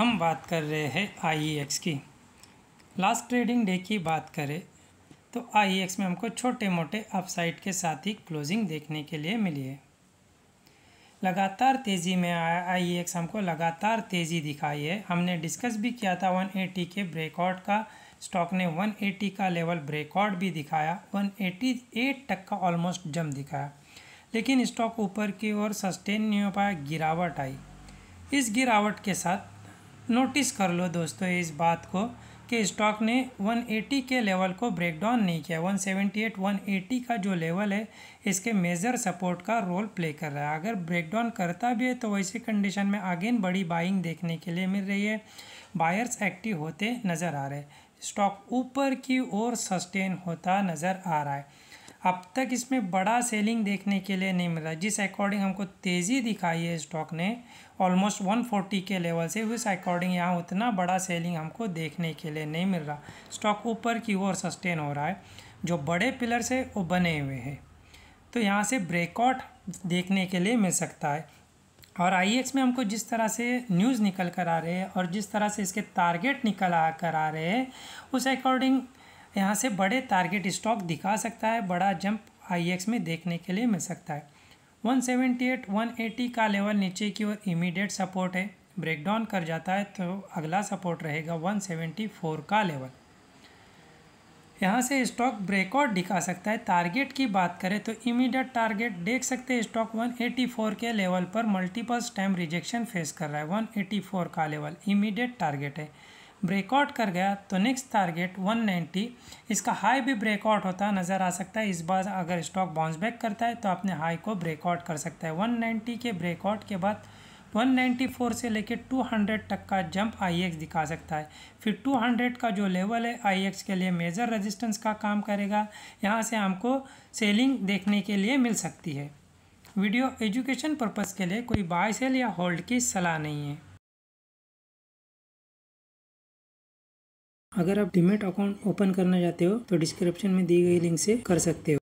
हम बात कर रहे हैं आई e की लास्ट ट्रेडिंग डे की बात करें तो आई e में हमको छोटे मोटे अपसाइड के साथ ही क्लोजिंग देखने के लिए मिली है लगातार तेज़ी में आया आई एक्स e हमको लगातार तेज़ी दिखाई है हमने डिस्कस भी किया था 180 के ब्रेकआउट का स्टॉक ने 180 का लेवल ब्रेकआउट भी दिखाया 188 तक का ऑलमोस्ट जम दिखाया लेकिन स्टॉक ऊपर की ओर सस्टेन नहीं हो पाया गिरावट आई इस गिरावट के साथ नोटिस कर लो दोस्तों इस बात को कि स्टॉक ने 180 के लेवल को ब्रेक डाउन नहीं किया 178 180 का जो लेवल है इसके मेजर सपोर्ट का रोल प्ले कर रहा है अगर ब्रेक डाउन करता भी है तो वैसे कंडीशन में अगेन बड़ी बाइंग देखने के लिए मिल रही है बायर्स एक्टिव होते नज़र आ रहे स्टॉक ऊपर की ओर सस्टेन होता नज़र आ रहा है अब तक इसमें बड़ा सेलिंग देखने के लिए नहीं मिला जिस अकॉर्डिंग हमको तेज़ी दिखाई है स्टॉक ने ऑलमोस्ट 140 के लेवल से उस अकॉर्डिंग यहाँ उतना बड़ा सेलिंग हमको देखने के लिए नहीं मिल रहा स्टॉक ऊपर की ओर सस्टेन हो रहा है जो बड़े पिलर्स है वो बने हुए हैं तो यहाँ से ब्रेकआउट देखने के लिए मिल सकता है और आई में हमको जिस तरह से न्यूज़ निकल कर आ रहे हैं और जिस तरह से इसके टारगेट निकल आ कर आ रहे हैं उस अकॉर्डिंग यहाँ से बड़े टारगेट स्टॉक दिखा सकता है बड़ा जंप आईएक्स में देखने के लिए मिल सकता है 178, 180 का लेवल नीचे की ओर इमीडिएट सपोर्ट है ब्रेक डाउन कर जाता है तो अगला सपोर्ट रहेगा 174 का लेवल यहाँ से स्टॉक ब्रेकआउट दिखा सकता है टारगेट की बात करें तो इमीडिएट टारगेट देख सकते हैं स्टॉक 184 के लेवल पर मल्टीपल्स टाइम रिजेक्शन फेस कर रहा है 184 का लेवल इमीडिएट टारगेट है ब्रेकआउट कर गया तो नेक्स्ट टारगेट 190 इसका हाई भी ब्रेकआउट होता नज़र आ सकता है इस बार अगर स्टॉक बाउंस बैक करता है तो अपने हाई को ब्रेकआउट कर सकता है 190 के ब्रेकआउट के बाद 194 से लेकर 200 तक का जंप आई दिखा सकता है फिर 200 का जो लेवल है आई के लिए मेजर रेजिस्टेंस का काम करेगा यहाँ से हमको सेलिंग देखने के लिए मिल सकती है वीडियो एजुकेशन पर्पज़ के लिए कोई बाय सेल या होल्ड की सलाह नहीं है अगर आप डिमेट अकाउंट ओपन करना चाहते हो तो डिस्क्रिप्शन में दी गई लिंक से कर सकते हो